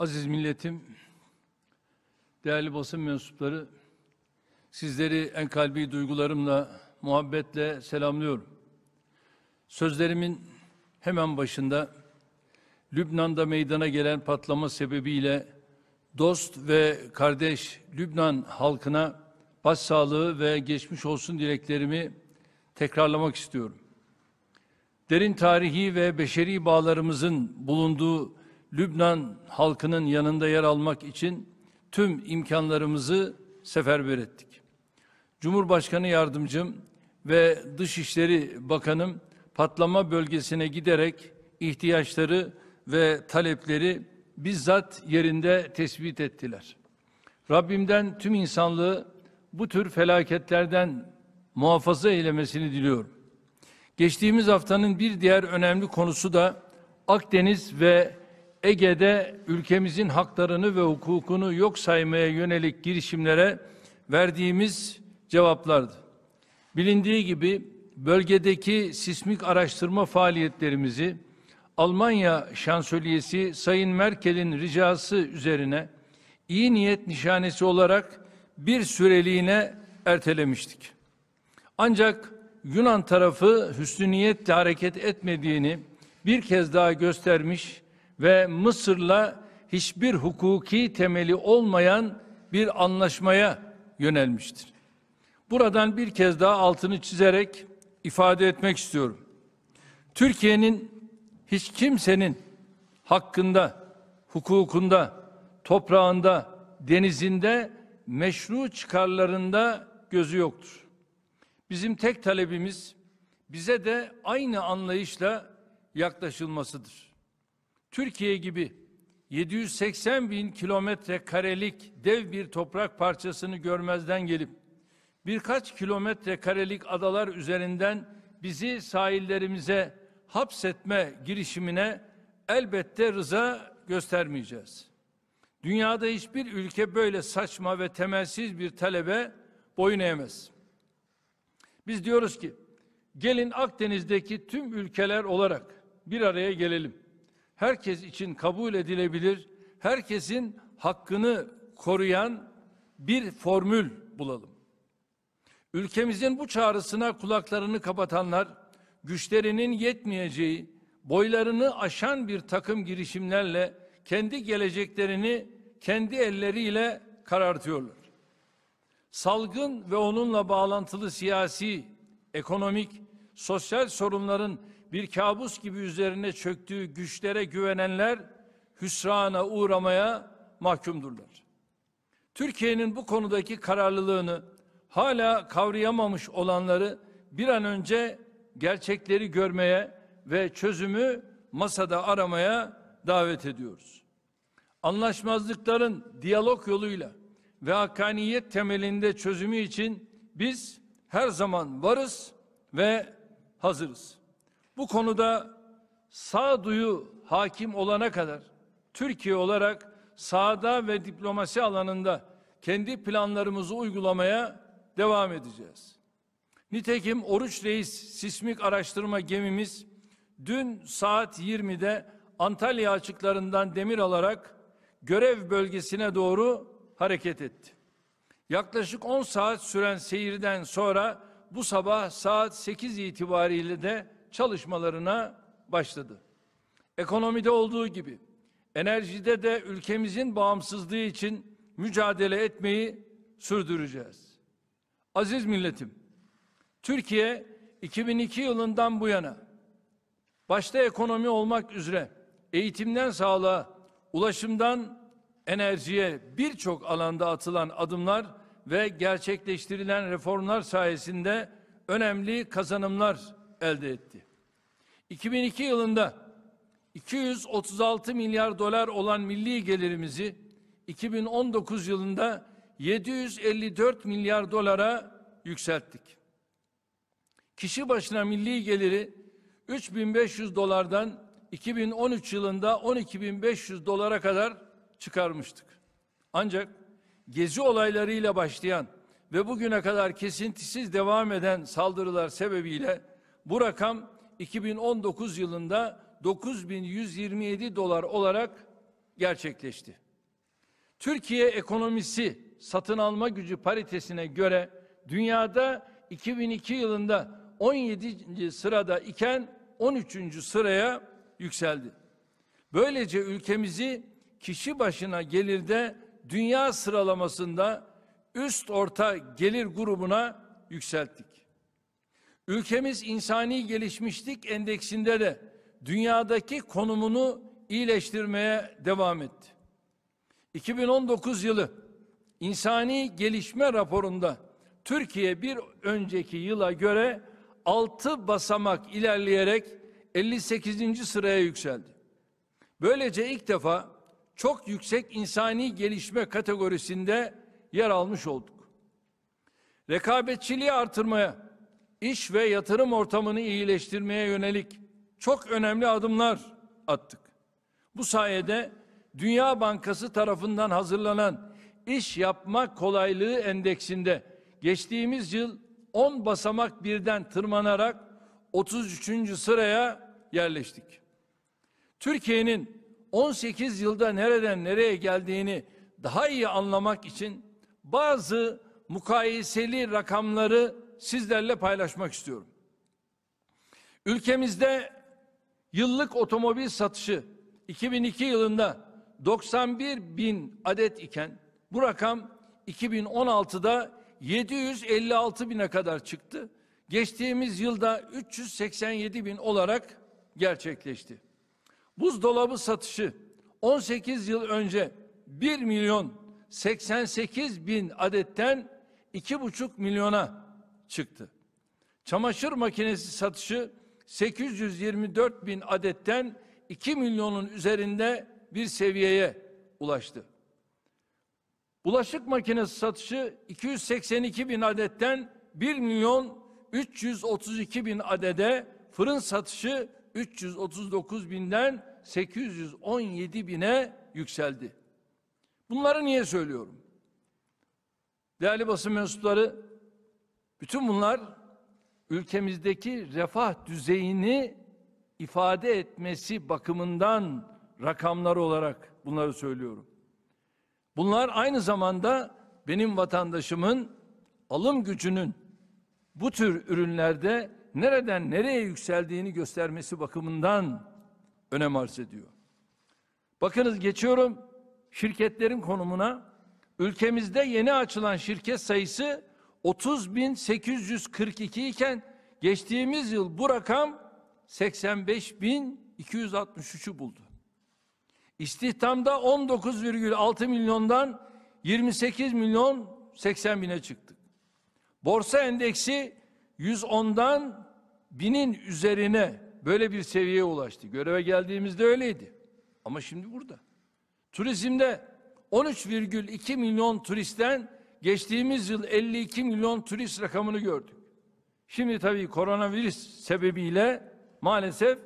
Aziz milletim, değerli basın mensupları, sizleri en kalbi duygularımla, muhabbetle selamlıyorum. Sözlerimin hemen başında Lübnan'da meydana gelen patlama sebebiyle dost ve kardeş Lübnan halkına başsağlığı ve geçmiş olsun dileklerimi tekrarlamak istiyorum. Derin tarihi ve beşeri bağlarımızın bulunduğu Lübnan halkının yanında yer almak için tüm imkanlarımızı seferber ettik. Cumhurbaşkanı yardımcım ve Dışişleri Bakanım patlama bölgesine giderek ihtiyaçları ve talepleri bizzat yerinde tespit ettiler. Rabbimden tüm insanlığı bu tür felaketlerden muhafaza eylemesini diliyorum. Geçtiğimiz haftanın bir diğer önemli konusu da Akdeniz ve Ege'de ülkemizin haklarını ve hukukunu yok saymaya yönelik girişimlere verdiğimiz cevaplardı. Bilindiği gibi bölgedeki sismik araştırma faaliyetlerimizi Almanya Şansölyesi Sayın Merkel'in ricası üzerine iyi niyet nişanesi olarak bir süreliğine ertelemiştik. Ancak Yunan tarafı hüsnü niyetle hareket etmediğini bir kez daha göstermiş ve Mısır'la hiçbir hukuki temeli olmayan bir anlaşmaya yönelmiştir. Buradan bir kez daha altını çizerek ifade etmek istiyorum. Türkiye'nin hiç kimsenin hakkında, hukukunda, toprağında, denizinde, meşru çıkarlarında gözü yoktur. Bizim tek talebimiz bize de aynı anlayışla yaklaşılmasıdır. Türkiye gibi 780 bin kilometre karelik dev bir toprak parçasını görmezden gelip birkaç kilometre karelik adalar üzerinden bizi sahillerimize hapsetme girişimine elbette rıza göstermeyeceğiz. Dünyada hiçbir ülke böyle saçma ve temelsiz bir talebe boyun eğmez. Biz diyoruz ki gelin Akdeniz'deki tüm ülkeler olarak bir araya gelelim herkes için kabul edilebilir, herkesin hakkını koruyan bir formül bulalım. Ülkemizin bu çağrısına kulaklarını kapatanlar, güçlerinin yetmeyeceği, boylarını aşan bir takım girişimlerle kendi geleceklerini kendi elleriyle karartıyorlar. Salgın ve onunla bağlantılı siyasi, ekonomik, sosyal sorunların bir kabus gibi üzerine çöktüğü güçlere güvenenler hüsrana uğramaya mahkumdurlar. Türkiye'nin bu konudaki kararlılığını hala kavrayamamış olanları bir an önce gerçekleri görmeye ve çözümü masada aramaya davet ediyoruz. Anlaşmazlıkların diyalog yoluyla ve hakkaniyet temelinde çözümü için biz her zaman varız ve hazırız. Bu konuda sağduyu hakim olana kadar Türkiye olarak sağda ve diplomasi alanında kendi planlarımızı uygulamaya devam edeceğiz. Nitekim Oruç Reis sismik araştırma gemimiz dün saat 20'de Antalya açıklarından demir alarak görev bölgesine doğru hareket etti. Yaklaşık 10 saat süren seyirden sonra bu sabah saat 8 itibariyle de çalışmalarına başladı. Ekonomide olduğu gibi enerjide de ülkemizin bağımsızlığı için mücadele etmeyi sürdüreceğiz. Aziz milletim, Türkiye 2002 yılından bu yana başta ekonomi olmak üzere eğitimden sağlığa, ulaşımdan enerjiye birçok alanda atılan adımlar ve gerçekleştirilen reformlar sayesinde önemli kazanımlar elde etti. 2002 yılında 236 milyar dolar olan milli gelirimizi 2019 yılında 754 milyar dolara yükselttik. Kişi başına milli geliri 3500 dolardan 2013 yılında 12.500 dolara kadar çıkarmıştık. Ancak gezi olaylarıyla başlayan ve bugüne kadar kesintisiz devam eden saldırılar sebebiyle bu rakam 2019 yılında 9127 dolar olarak gerçekleşti. Türkiye ekonomisi satın alma gücü paritesine göre dünyada 2002 yılında 17. sırada iken 13. sıraya yükseldi. Böylece ülkemizi kişi başına gelirde dünya sıralamasında üst orta gelir grubuna yükselttik. Ülkemiz insani gelişmişlik endeksinde de dünyadaki konumunu iyileştirmeye devam etti. 2019 yılı insani gelişme raporunda Türkiye bir önceki yıla göre 6 basamak ilerleyerek 58. sıraya yükseldi. Böylece ilk defa çok yüksek insani gelişme kategorisinde yer almış olduk. Rekabetçiliği artırmaya iş ve yatırım ortamını iyileştirmeye yönelik çok önemli adımlar attık. Bu sayede Dünya Bankası tarafından hazırlanan iş yapma kolaylığı endeksinde geçtiğimiz yıl 10 basamak birden tırmanarak 33. sıraya yerleştik. Türkiye'nin 18 yılda nereden nereye geldiğini daha iyi anlamak için bazı mukayeseli rakamları sizlerle paylaşmak istiyorum. Ülkemizde yıllık otomobil satışı 2002 yılında 91 bin adet iken bu rakam 2016'da 756 bine kadar çıktı. Geçtiğimiz yılda 387 bin olarak gerçekleşti. Buzdolabı satışı 18 yıl önce 1 milyon 88 bin adetten 2,5 milyona çıktı. Çamaşır makinesi satışı 824 bin adetten 2 milyonun üzerinde bir seviyeye ulaştı. Bulaşık makinesi satışı 282 bin adetten 1 milyon 332 bin adede, fırın satışı 339 binden 817 bine yükseldi. Bunları niye söylüyorum? Değerli basın mensupları, bütün bunlar ülkemizdeki refah düzeyini ifade etmesi bakımından rakamlar olarak bunları söylüyorum. Bunlar aynı zamanda benim vatandaşımın alım gücünün bu tür ürünlerde nereden nereye yükseldiğini göstermesi bakımından önem arz ediyor. Bakınız geçiyorum şirketlerin konumuna. Ülkemizde yeni açılan şirket sayısı 30.842 iken geçtiğimiz yıl bu rakam 85.263'ü buldu. İstihdamda 19,6 milyondan 28 milyon 80 bine çıktık. Borsa endeksi 110'dan binin üzerine böyle bir seviyeye ulaştı. Göreve geldiğimizde öyleydi. Ama şimdi burada. Turizmde 13,2 milyon turistten geçtiğimiz yıl 52 milyon turist rakamını gördük. Şimdi tabii koronavirüs sebebiyle maalesef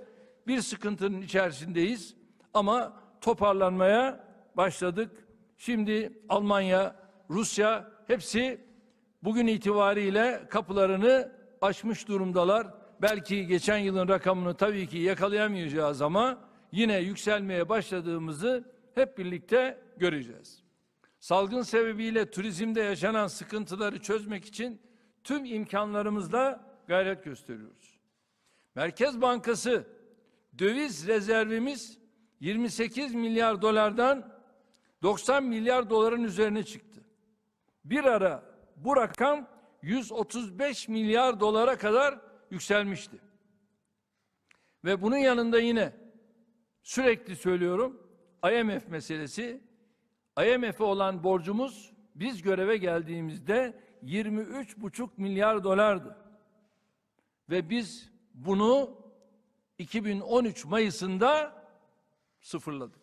bir sıkıntının içerisindeyiz ama toparlanmaya başladık. Şimdi Almanya, Rusya hepsi bugün itibariyle kapılarını açmış durumdalar. Belki geçen yılın rakamını tabii ki yakalayamayacağız ama yine yükselmeye başladığımızı hep birlikte göreceğiz. Salgın sebebiyle turizmde yaşanan sıkıntıları çözmek için tüm imkanlarımızla gayret gösteriyoruz. Merkez Bankası döviz rezervimiz 28 milyar dolardan 90 milyar doların üzerine çıktı. Bir ara bu rakam 135 milyar dolara kadar yükselmişti. Ve bunun yanında yine sürekli söylüyorum IMF meselesi IMF'e olan borcumuz biz göreve geldiğimizde 23,5 milyar dolardı. Ve biz bunu 2013 Mayıs'ında sıfırladık.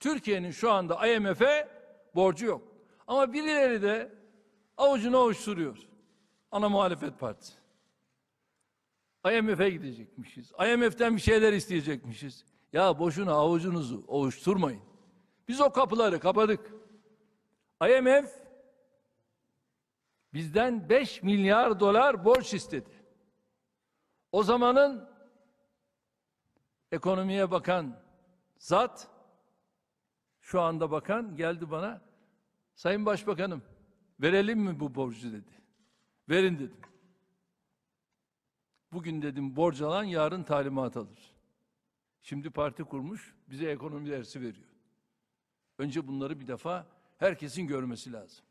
Türkiye'nin şu anda IMF'e borcu yok. Ama birileri de avucunu avuşturuyor. Ana muhalefet partisi. IMF'e gidecekmişiz. IMF'den bir şeyler isteyecekmişiz. Ya boşuna avucunuzu ovuşturmayın. Biz o kapıları kapadık. IMF bizden 5 milyar dolar borç istedi. O zamanın ekonomiye bakan zat şu anda bakan geldi bana Sayın Başbakanım verelim mi bu borcu dedi. Verin dedim. Bugün dedim borç alan yarın talimat alır. Şimdi parti kurmuş bize ekonomi dersi veriyor. Önce bunları bir defa herkesin görmesi lazım.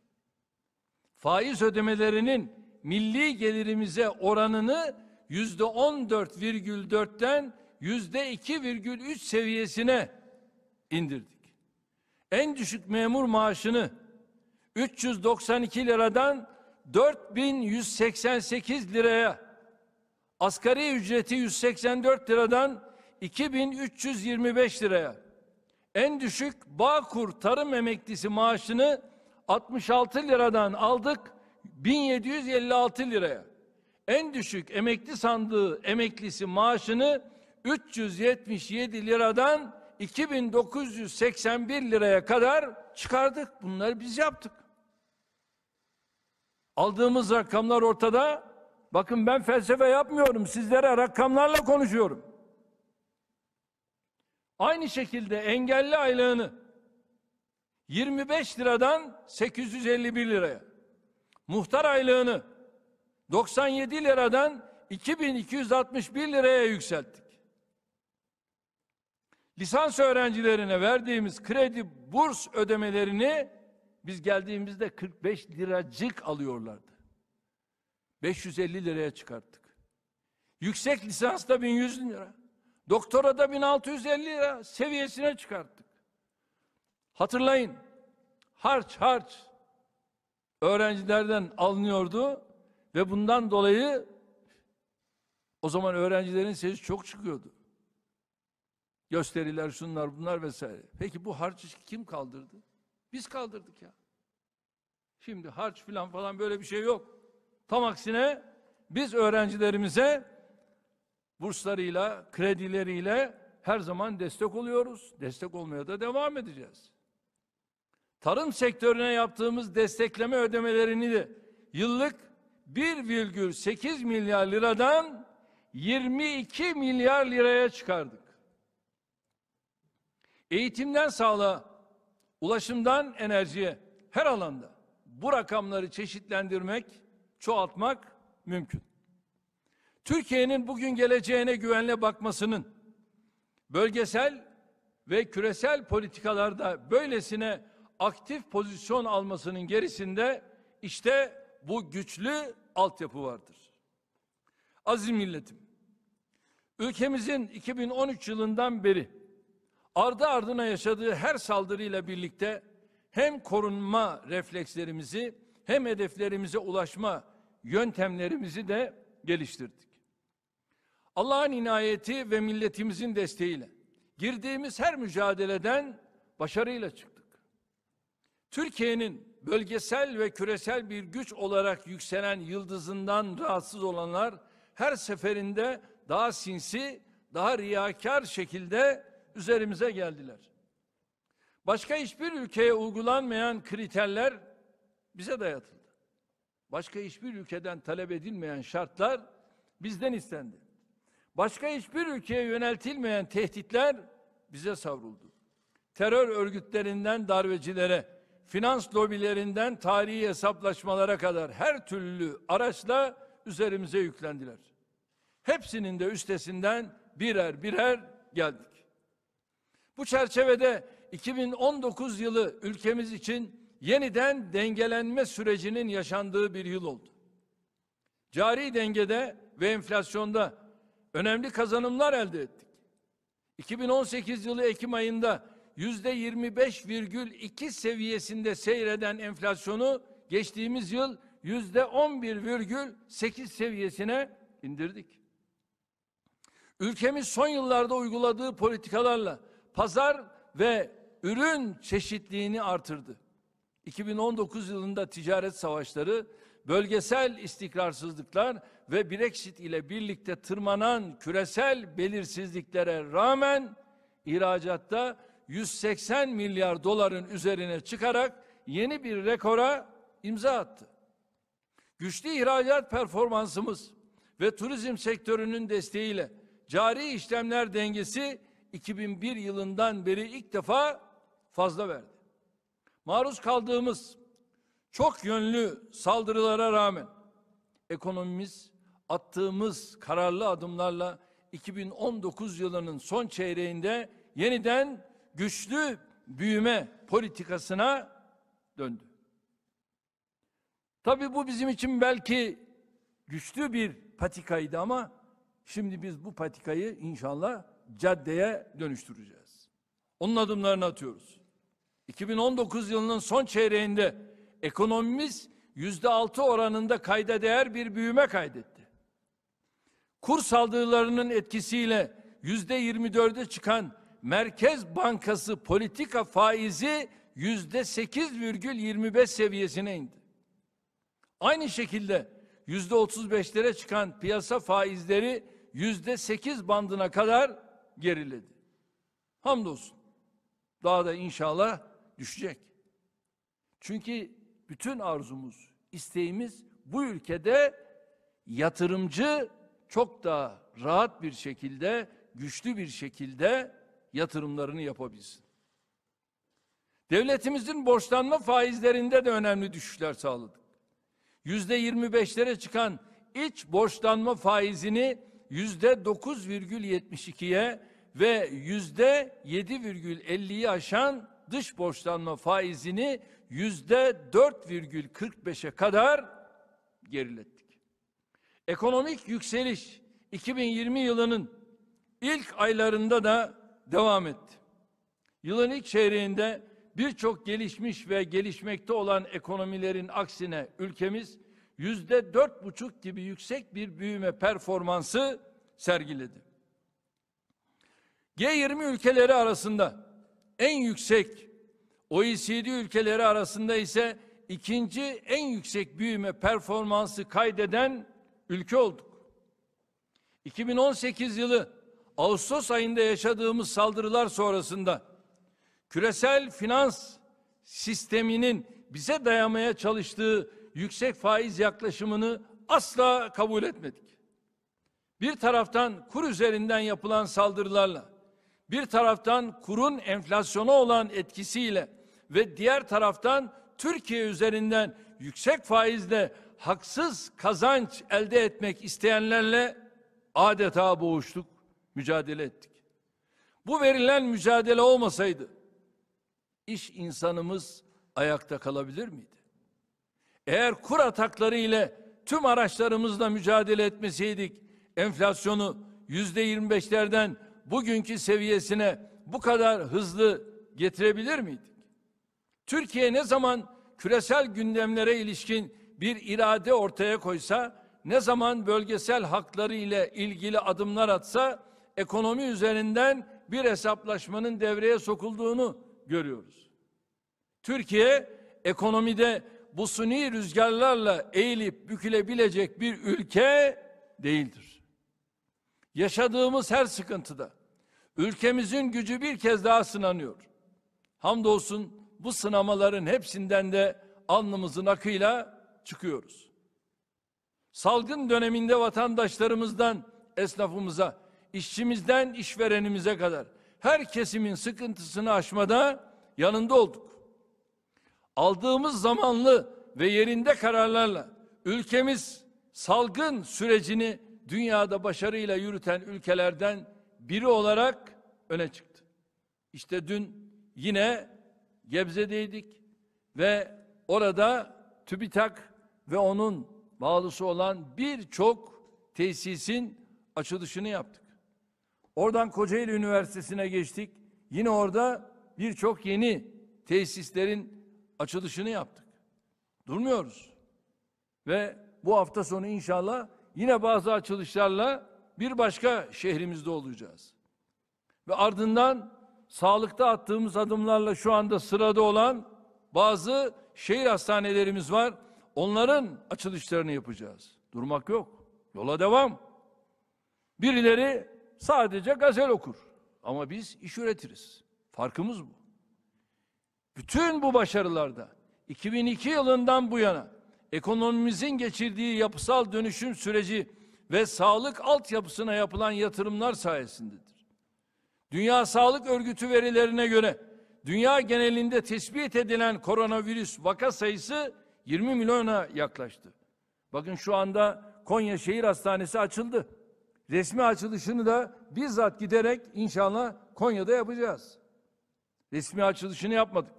Faiz ödemelerinin milli gelirimize oranını yüzde on dört virgül dörtten yüzde iki virgül üç seviyesine indirdik. En düşük memur maaşını 392 liradan 4188 liraya, asgari ücreti 184 liradan 2325 liraya, en düşük Bağkur tarım emeklisi maaşını 66 liradan aldık 1756 liraya. En düşük emekli sandığı emeklisi maaşını 377 liradan 2981 liraya kadar çıkardık. Bunları biz yaptık. Aldığımız rakamlar ortada. Bakın ben felsefe yapmıyorum. Sizlere rakamlarla konuşuyorum. Aynı şekilde engelli aylığını 25 liradan 851 liraya, muhtar aylığını 97 liradan 2261 liraya yükselttik. Lisans öğrencilerine verdiğimiz kredi burs ödemelerini biz geldiğimizde 45 liracık alıyorlardı. 550 liraya çıkarttık. Yüksek lisans da 1100 lira. Doktora da 1650 lira seviyesine çıkarttık. Hatırlayın. Harç harç öğrencilerden alınıyordu ve bundan dolayı o zaman öğrencilerin sesi çok çıkıyordu. Gösteriler şunlar bunlar vesaire. Peki bu harç kim kaldırdı? Biz kaldırdık ya. Şimdi harç falan falan böyle bir şey yok. Tam aksine biz öğrencilerimize burslarıyla, kredileriyle her zaman destek oluyoruz. Destek olmaya da devam edeceğiz. Tarım sektörüne yaptığımız destekleme ödemelerini de yıllık 1,8 milyar liradan 22 milyar liraya çıkardık. Eğitimden sağlığa, ulaşımdan enerjiye her alanda bu rakamları çeşitlendirmek, çoğaltmak mümkün. Türkiye'nin bugün geleceğine güvenle bakmasının bölgesel ve küresel politikalarda böylesine aktif pozisyon almasının gerisinde işte bu güçlü altyapı vardır. Aziz milletim, ülkemizin 2013 yılından beri ardı ardına yaşadığı her saldırıyla birlikte hem korunma reflekslerimizi hem hedeflerimize ulaşma yöntemlerimizi de geliştirdik. Allah'ın inayeti ve milletimizin desteğiyle girdiğimiz her mücadeleden başarıyla çıktık. Türkiye'nin bölgesel ve küresel bir güç olarak yükselen yıldızından rahatsız olanlar her seferinde daha sinsi, daha riyakar şekilde üzerimize geldiler. Başka hiçbir ülkeye uygulanmayan kriterler bize dayatıldı. Başka hiçbir ülkeden talep edilmeyen şartlar bizden istendi. Başka hiçbir ülkeye yöneltilmeyen tehditler bize savruldu. Terör örgütlerinden darbecilere, finans lobilerinden tarihi hesaplaşmalara kadar her türlü araçla üzerimize yüklendiler. Hepsinin de üstesinden birer birer geldik. Bu çerçevede 2019 yılı ülkemiz için yeniden dengelenme sürecinin yaşandığı bir yıl oldu. Cari dengede ve enflasyonda önemli kazanımlar elde ettik. 2018 yılı Ekim ayında %25,2 seviyesinde seyreden enflasyonu geçtiğimiz yıl %11,8 seviyesine indirdik. Ülkemiz son yıllarda uyguladığı politikalarla pazar ve ürün çeşitliğini artırdı. 2019 yılında ticaret savaşları, bölgesel istikrarsızlıklar ve Brexit ile birlikte tırmanan küresel belirsizliklere rağmen ihracatta 180 milyar doların üzerine çıkarak yeni bir rekora imza attı. Güçlü ihracat performansımız ve turizm sektörünün desteğiyle cari işlemler dengesi 2001 yılından beri ilk defa fazla verdi. Maruz kaldığımız çok yönlü saldırılara rağmen ekonomimiz attığımız kararlı adımlarla 2019 yılının son çeyreğinde yeniden güçlü büyüme politikasına döndü. Tabii bu bizim için belki güçlü bir patikaydı ama şimdi biz bu patikayı inşallah caddeye dönüştüreceğiz. Onun adımlarını atıyoruz. 2019 yılının son çeyreğinde ekonomimiz yüzde altı oranında kayda değer bir büyüme kaydetti kur saldırılarının etkisiyle yüzde 24'e çıkan Merkez Bankası politika faizi yüzde 8,25 seviyesine indi. Aynı şekilde yüzde 35'lere çıkan piyasa faizleri yüzde 8 bandına kadar geriledi. Hamdolsun. Daha da inşallah düşecek. Çünkü bütün arzumuz, isteğimiz bu ülkede yatırımcı çok daha rahat bir şekilde, güçlü bir şekilde yatırımlarını yapabilsin. Devletimizin borçlanma faizlerinde de önemli düşüşler sağladık. Yüzde 25'lere çıkan iç borçlanma faizini yüzde 9,72'ye ve yüzde 7,50'yi aşan dış borçlanma faizini yüzde 4,45'e kadar gerilettik. Ekonomik yükseliş 2020 yılının ilk aylarında da devam etti. Yılın ilk çeyreğinde birçok gelişmiş ve gelişmekte olan ekonomilerin aksine ülkemiz yüzde dört buçuk gibi yüksek bir büyüme performansı sergiledi. G20 ülkeleri arasında en yüksek OECD ülkeleri arasında ise ikinci en yüksek büyüme performansı kaydeden ülke olduk. 2018 yılı Ağustos ayında yaşadığımız saldırılar sonrasında küresel finans sisteminin bize dayamaya çalıştığı yüksek faiz yaklaşımını asla kabul etmedik. Bir taraftan kur üzerinden yapılan saldırılarla, bir taraftan kurun enflasyona olan etkisiyle ve diğer taraftan Türkiye üzerinden yüksek faizle haksız kazanç elde etmek isteyenlerle adeta boğuştuk, mücadele ettik. Bu verilen mücadele olmasaydı iş insanımız ayakta kalabilir miydi? Eğer kur atakları ile tüm araçlarımızla mücadele etmeseydik enflasyonu yüzde yirmi beşlerden bugünkü seviyesine bu kadar hızlı getirebilir miydik? Türkiye ne zaman küresel gündemlere ilişkin bir irade ortaya koysa, ne zaman bölgesel hakları ile ilgili adımlar atsa, ekonomi üzerinden bir hesaplaşmanın devreye sokulduğunu görüyoruz. Türkiye ekonomide bu suni rüzgarlarla eğilip bükülebilecek bir ülke değildir. Yaşadığımız her sıkıntıda ülkemizin gücü bir kez daha sınanıyor. Hamdolsun bu sınamaların hepsinden de alnımızın akıyla çıkıyoruz. Salgın döneminde vatandaşlarımızdan esnafımıza, işçimizden işverenimize kadar her kesimin sıkıntısını aşmada yanında olduk. Aldığımız zamanlı ve yerinde kararlarla ülkemiz salgın sürecini dünyada başarıyla yürüten ülkelerden biri olarak öne çıktı. İşte dün yine Gebze'deydik ve orada TÜBİTAK ve onun bağlısı olan birçok tesisin açılışını yaptık. Oradan Kocaeli Üniversitesi'ne geçtik. Yine orada birçok yeni tesislerin açılışını yaptık. Durmuyoruz. Ve bu hafta sonu inşallah yine bazı açılışlarla bir başka şehrimizde olacağız. Ve ardından sağlıkta attığımız adımlarla şu anda sırada olan bazı şehir hastanelerimiz var onların açılışlarını yapacağız. Durmak yok. Yola devam. Birileri sadece gazel okur. Ama biz iş üretiriz. Farkımız bu. Bütün bu başarılarda 2002 yılından bu yana ekonomimizin geçirdiği yapısal dönüşüm süreci ve sağlık altyapısına yapılan yatırımlar sayesindedir. Dünya Sağlık Örgütü verilerine göre dünya genelinde tespit edilen koronavirüs vaka sayısı 20 milyona yaklaştı. Bakın şu anda Konya Şehir Hastanesi açıldı. Resmi açılışını da bizzat giderek inşallah Konya'da yapacağız. Resmi açılışını yapmadık.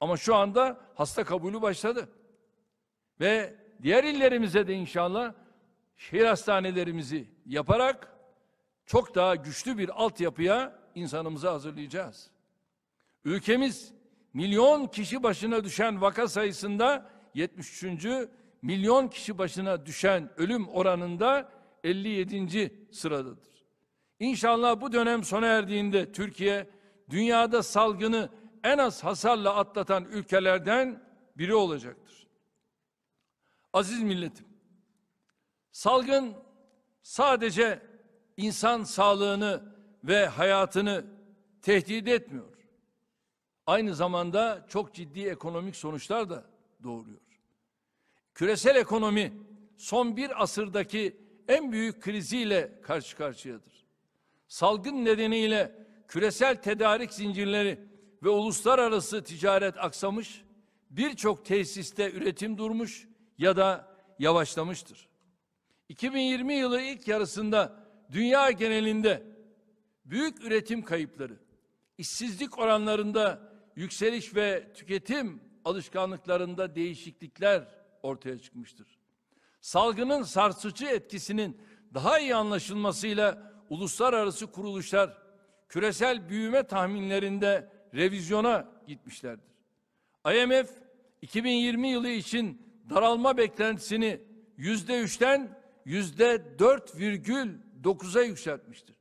Ama şu anda hasta kabulü başladı. Ve diğer illerimize de inşallah şehir hastanelerimizi yaparak çok daha güçlü bir altyapıya insanımızı hazırlayacağız. Ülkemiz milyon kişi başına düşen vaka sayısında 73. milyon kişi başına düşen ölüm oranında 57. sıradadır. İnşallah bu dönem sona erdiğinde Türkiye dünyada salgını en az hasarla atlatan ülkelerden biri olacaktır. Aziz milletim, salgın sadece insan sağlığını ve hayatını tehdit etmiyor. Aynı zamanda çok ciddi ekonomik sonuçlar da doğuruyor küresel ekonomi son bir asırdaki en büyük kriziyle karşı karşıyadır. Salgın nedeniyle küresel tedarik zincirleri ve uluslararası ticaret aksamış, birçok tesiste üretim durmuş ya da yavaşlamıştır. 2020 yılı ilk yarısında dünya genelinde büyük üretim kayıpları, işsizlik oranlarında yükseliş ve tüketim alışkanlıklarında değişiklikler ortaya çıkmıştır. Salgının sarsıcı etkisinin daha iyi anlaşılmasıyla uluslararası kuruluşlar küresel büyüme tahminlerinde revizyona gitmişlerdir. IMF 2020 yılı için daralma beklentisini yüzde üçten yüzde dört yükseltmiştir.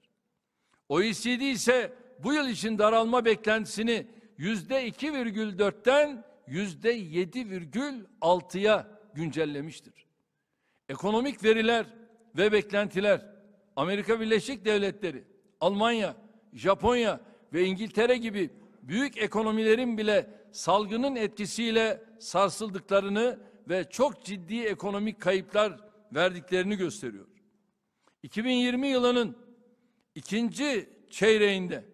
OECD ise bu yıl için daralma beklentisini yüzde iki yüzde yedi güncellemiştir. Ekonomik veriler ve beklentiler Amerika Birleşik Devletleri, Almanya, Japonya ve İngiltere gibi büyük ekonomilerin bile salgının etkisiyle sarsıldıklarını ve çok ciddi ekonomik kayıplar verdiklerini gösteriyor. 2020 yılının ikinci çeyreğinde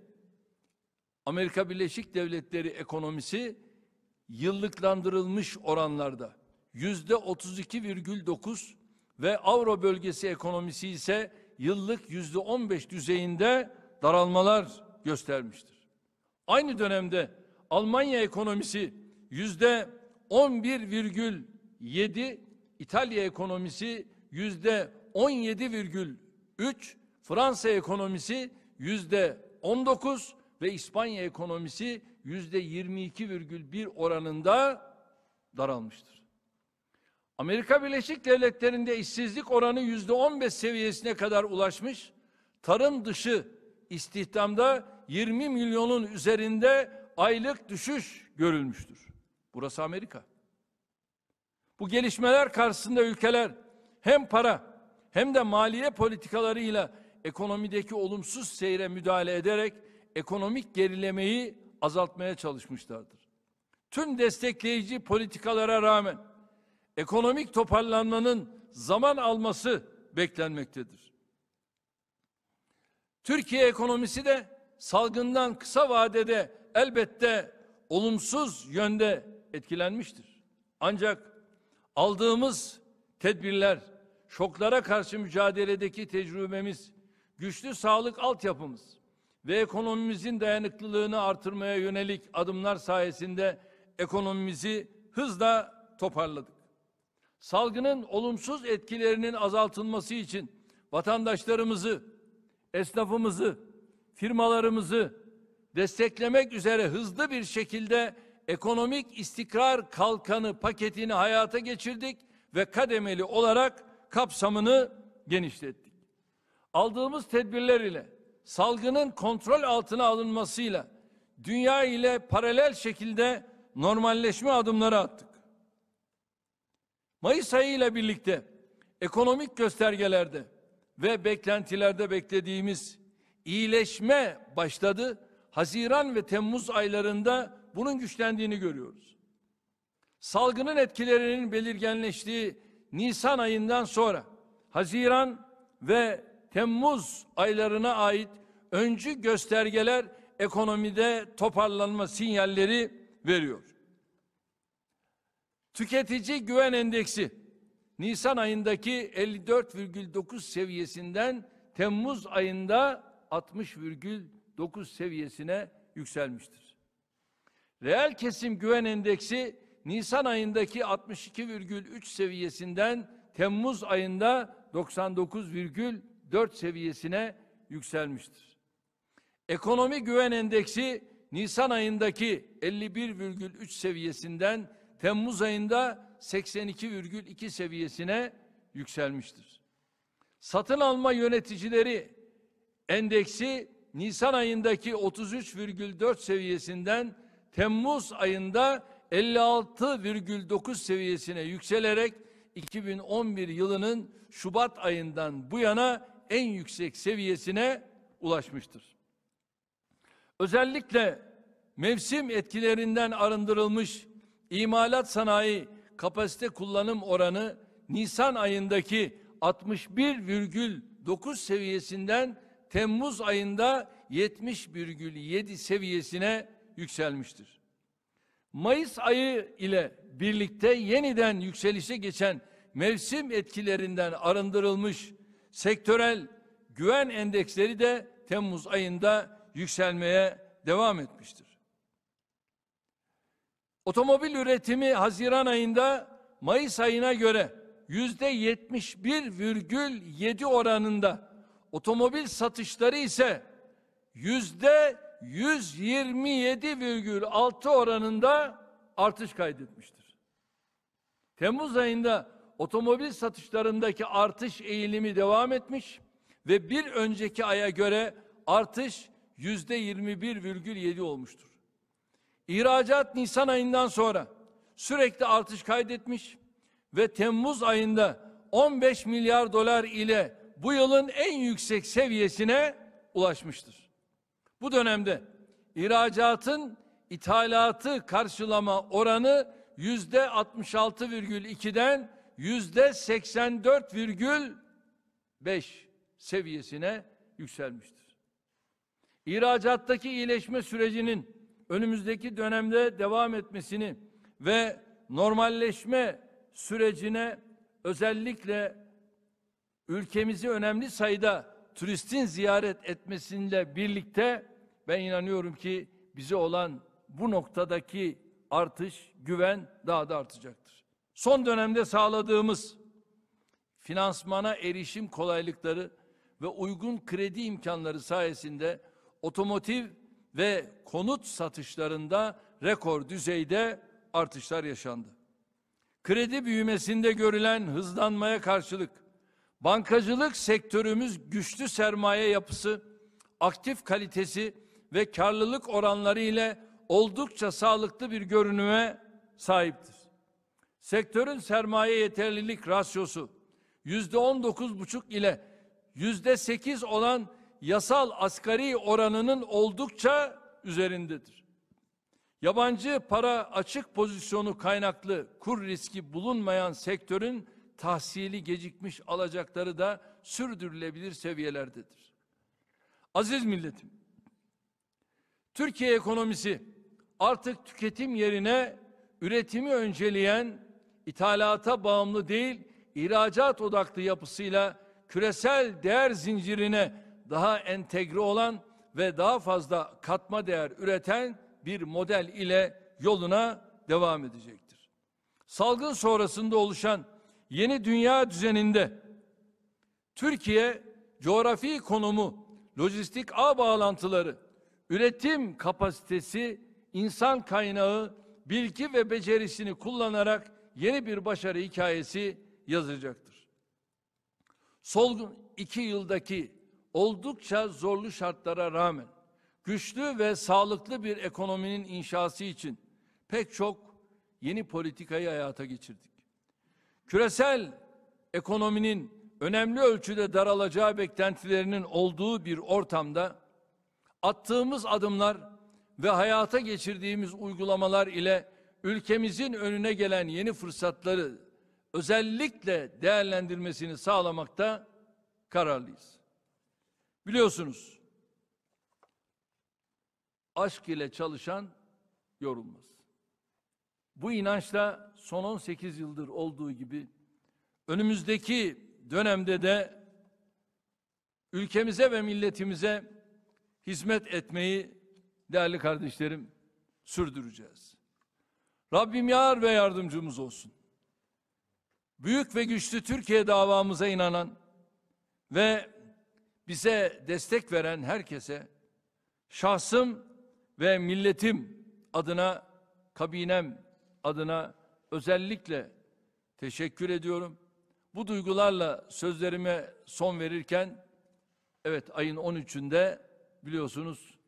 Amerika Birleşik Devletleri ekonomisi yıllıklandırılmış oranlarda yüzde 32,9 ve Avro bölgesi ekonomisi ise yıllık yüzde 15 düzeyinde daralmalar göstermiştir. Aynı dönemde Almanya ekonomisi yüzde 11,7, İtalya ekonomisi yüzde 17,3, Fransa ekonomisi yüzde 19 ve İspanya ekonomisi yüzde 22,1 oranında daralmıştır. Amerika Birleşik Devletleri'nde işsizlik oranı yüzde 15 seviyesine kadar ulaşmış, tarım dışı istihdamda 20 milyonun üzerinde aylık düşüş görülmüştür. Burası Amerika. Bu gelişmeler karşısında ülkeler hem para hem de maliye politikalarıyla ekonomideki olumsuz seyre müdahale ederek ekonomik gerilemeyi azaltmaya çalışmışlardır. Tüm destekleyici politikalara rağmen ekonomik toparlanmanın zaman alması beklenmektedir. Türkiye ekonomisi de salgından kısa vadede elbette olumsuz yönde etkilenmiştir. Ancak aldığımız tedbirler, şoklara karşı mücadeledeki tecrübemiz, güçlü sağlık altyapımız ve ekonomimizin dayanıklılığını artırmaya yönelik adımlar sayesinde ekonomimizi hızla toparladık salgının olumsuz etkilerinin azaltılması için vatandaşlarımızı, esnafımızı, firmalarımızı desteklemek üzere hızlı bir şekilde ekonomik istikrar kalkanı paketini hayata geçirdik ve kademeli olarak kapsamını genişlettik. Aldığımız tedbirler ile salgının kontrol altına alınmasıyla dünya ile paralel şekilde normalleşme adımları attık. Mayıs ayıyla birlikte ekonomik göstergelerde ve beklentilerde beklediğimiz iyileşme başladı. Haziran ve Temmuz aylarında bunun güçlendiğini görüyoruz. Salgının etkilerinin belirgenleştiği Nisan ayından sonra Haziran ve Temmuz aylarına ait öncü göstergeler ekonomide toparlanma sinyalleri veriyor. Tüketici güven endeksi Nisan ayındaki 54,9 seviyesinden Temmuz ayında 60,9 seviyesine yükselmiştir. Reel kesim güven endeksi Nisan ayındaki 62,3 seviyesinden Temmuz ayında 99,4 seviyesine yükselmiştir. Ekonomi güven endeksi Nisan ayındaki 51,3 seviyesinden Temmuz ayında 82,2 seviyesine yükselmiştir. Satın alma yöneticileri endeksi Nisan ayındaki 33,4 seviyesinden Temmuz ayında 56,9 seviyesine yükselerek 2011 yılının Şubat ayından bu yana en yüksek seviyesine ulaşmıştır. Özellikle mevsim etkilerinden arındırılmış İmalat sanayi kapasite kullanım oranı Nisan ayındaki 61,9 seviyesinden Temmuz ayında 70,7 seviyesine yükselmiştir. Mayıs ayı ile birlikte yeniden yükselişe geçen mevsim etkilerinden arındırılmış sektörel güven endeksleri de Temmuz ayında yükselmeye devam etmiştir. Otomobil üretimi Haziran ayında Mayıs ayına göre yüzde 71,7 oranında, otomobil satışları ise yüzde 127,6 oranında artış kaydetmiştir. Temmuz ayında otomobil satışlarındaki artış eğilimi devam etmiş ve bir önceki aya göre artış yüzde 21,7 olmuştur. İhracat Nisan ayından sonra sürekli artış kaydetmiş ve Temmuz ayında 15 milyar dolar ile bu yılın en yüksek seviyesine ulaşmıştır. Bu dönemde ihracatın ithalatı karşılama oranı yüzde 66,2'den yüzde 84,5 seviyesine yükselmiştir. İhracattaki iyileşme sürecinin önümüzdeki dönemde devam etmesini ve normalleşme sürecine özellikle ülkemizi önemli sayıda turistin ziyaret etmesiyle birlikte ben inanıyorum ki bize olan bu noktadaki artış, güven daha da artacaktır. Son dönemde sağladığımız finansmana erişim kolaylıkları ve uygun kredi imkanları sayesinde otomotiv ve konut satışlarında rekor düzeyde artışlar yaşandı. Kredi büyümesinde görülen hızlanmaya karşılık bankacılık sektörümüz güçlü sermaye yapısı, aktif kalitesi ve karlılık oranları ile oldukça sağlıklı bir görünüme sahiptir. Sektörün sermaye yeterlilik rasyosu yüzde on dokuz buçuk ile yüzde sekiz olan yasal asgari oranının oldukça üzerindedir. Yabancı para açık pozisyonu kaynaklı kur riski bulunmayan sektörün tahsili gecikmiş alacakları da sürdürülebilir seviyelerdedir. Aziz milletim, Türkiye ekonomisi artık tüketim yerine üretimi önceleyen, ithalata bağımlı değil, ihracat odaklı yapısıyla küresel değer zincirine daha entegre olan ve daha fazla katma değer üreten bir model ile yoluna devam edecektir. Salgın sonrasında oluşan yeni dünya düzeninde Türkiye coğrafi konumu, lojistik ağ bağlantıları, üretim kapasitesi, insan kaynağı, bilgi ve becerisini kullanarak yeni bir başarı hikayesi yazacaktır. Solgun iki yıldaki oldukça zorlu şartlara rağmen güçlü ve sağlıklı bir ekonominin inşası için pek çok yeni politikayı hayata geçirdik. Küresel ekonominin önemli ölçüde daralacağı beklentilerinin olduğu bir ortamda attığımız adımlar ve hayata geçirdiğimiz uygulamalar ile ülkemizin önüne gelen yeni fırsatları özellikle değerlendirmesini sağlamakta kararlıyız. Biliyorsunuz aşk ile çalışan yorulmaz. Bu inançla son 18 yıldır olduğu gibi önümüzdeki dönemde de ülkemize ve milletimize hizmet etmeyi değerli kardeşlerim sürdüreceğiz. Rabbim yar ve yardımcımız olsun. Büyük ve güçlü Türkiye davamıza inanan ve bize destek veren herkese şahsım ve milletim adına kabinem adına özellikle teşekkür ediyorum. Bu duygularla sözlerime son verirken evet ayın 13'ünde biliyorsunuz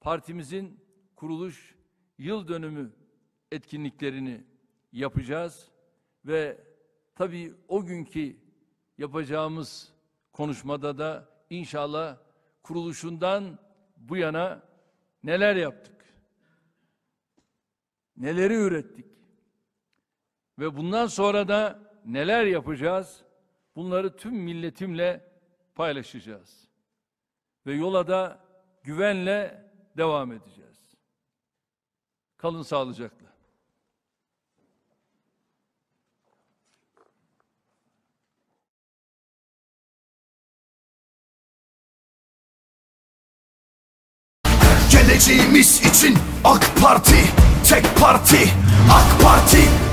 partimizin kuruluş yıl dönümü etkinliklerini yapacağız ve tabii o günkü yapacağımız konuşmada da inşallah kuruluşundan bu yana neler yaptık? Neleri ürettik? Ve bundan sonra da neler yapacağız? Bunları tüm milletimle paylaşacağız. Ve yola da güvenle devam edeceğiz. Kalın sağlıcakla. geleceğimiz için AK Parti, tek parti, AK Parti